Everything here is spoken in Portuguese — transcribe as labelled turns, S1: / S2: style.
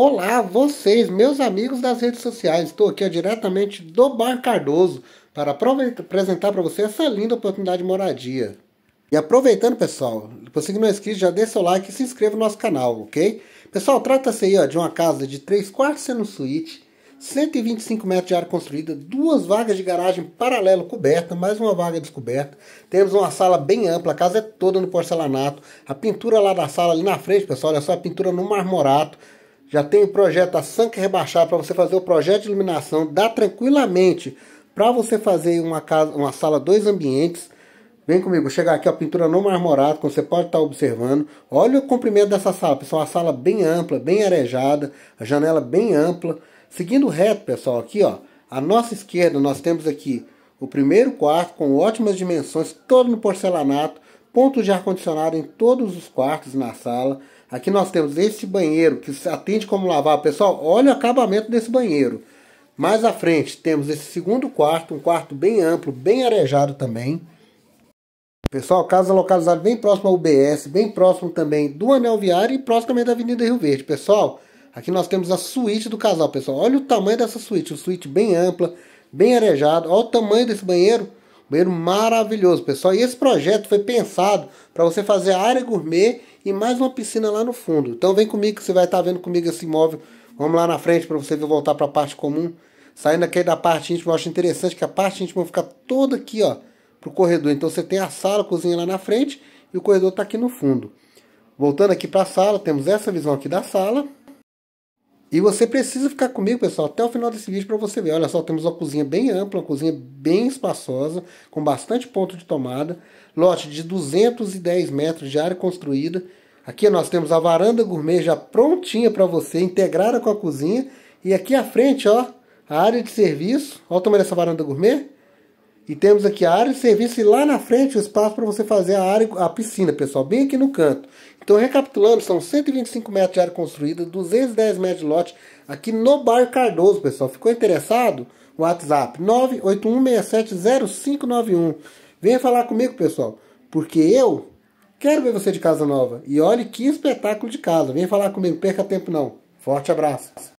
S1: Olá, vocês, meus amigos das redes sociais. Estou aqui ó, diretamente do Bar Cardoso para apresentar para você essa linda oportunidade de moradia. E aproveitando, pessoal, você que não é inscrito, já deixa seu like e se inscreva no nosso canal, ok? Pessoal, trata-se aí ó, de uma casa de 3 quartos sendo suíte, 125 metros de área construída, duas vagas de garagem paralelo coberta, mais uma vaga descoberta. Temos uma sala bem ampla, a casa é toda no porcelanato. A pintura lá da sala, ali na frente, pessoal, olha só a pintura no marmorato. Já tem o projeto da Sanca Rebaixada para você fazer o projeto de iluminação. Dá tranquilamente para você fazer uma, casa, uma sala, dois ambientes. Vem comigo, chegar aqui a pintura no marmorado, como você pode estar tá observando. Olha o comprimento dessa sala, pessoal. Uma sala bem ampla, bem arejada, a janela bem ampla. Seguindo reto, pessoal, aqui ó, à nossa esquerda nós temos aqui o primeiro quarto com ótimas dimensões, todo no porcelanato, pontos de ar-condicionado em todos os quartos na sala. Aqui nós temos esse banheiro que atende como lavar. Pessoal, olha o acabamento desse banheiro. Mais à frente temos esse segundo quarto, um quarto bem amplo, bem arejado também. Pessoal, casa localizada bem próximo ao UBS, bem próximo também do anel viário e próximo também da Avenida Rio Verde. Pessoal, aqui nós temos a suíte do casal, pessoal. Olha o tamanho dessa suíte, uma suíte bem ampla, bem arejado. Olha o tamanho desse banheiro Banheiro maravilhoso, pessoal. E esse projeto foi pensado para você fazer a área gourmet e mais uma piscina lá no fundo. Então vem comigo que você vai estar tá vendo comigo esse imóvel. Vamos lá na frente para você voltar para a parte comum. Saindo aqui da parte íntima, eu acho interessante que a parte íntima ficar toda aqui, ó, pro corredor. Então você tem a sala, a cozinha lá na frente e o corredor está aqui no fundo. Voltando aqui para a sala, temos essa visão aqui da sala. E você precisa ficar comigo, pessoal, até o final desse vídeo para você ver. Olha só, temos uma cozinha bem ampla, uma cozinha bem espaçosa, com bastante ponto de tomada. Lote de 210 metros de área construída. Aqui nós temos a varanda gourmet já prontinha para você, integrada com a cozinha. E aqui à frente, ó, a área de serviço. Olha o tamanho dessa varanda gourmet. E temos aqui a área de serviço e lá na frente o espaço para você fazer a área, a piscina, pessoal, bem aqui no canto. Então, recapitulando, são 125 metros de área construída, 210 metros de lote aqui no bairro Cardoso, pessoal. Ficou interessado? WhatsApp 981670591. Venha falar comigo, pessoal, porque eu quero ver você de casa nova. E olhe que espetáculo de casa. Venha falar comigo, perca tempo não. Forte abraço.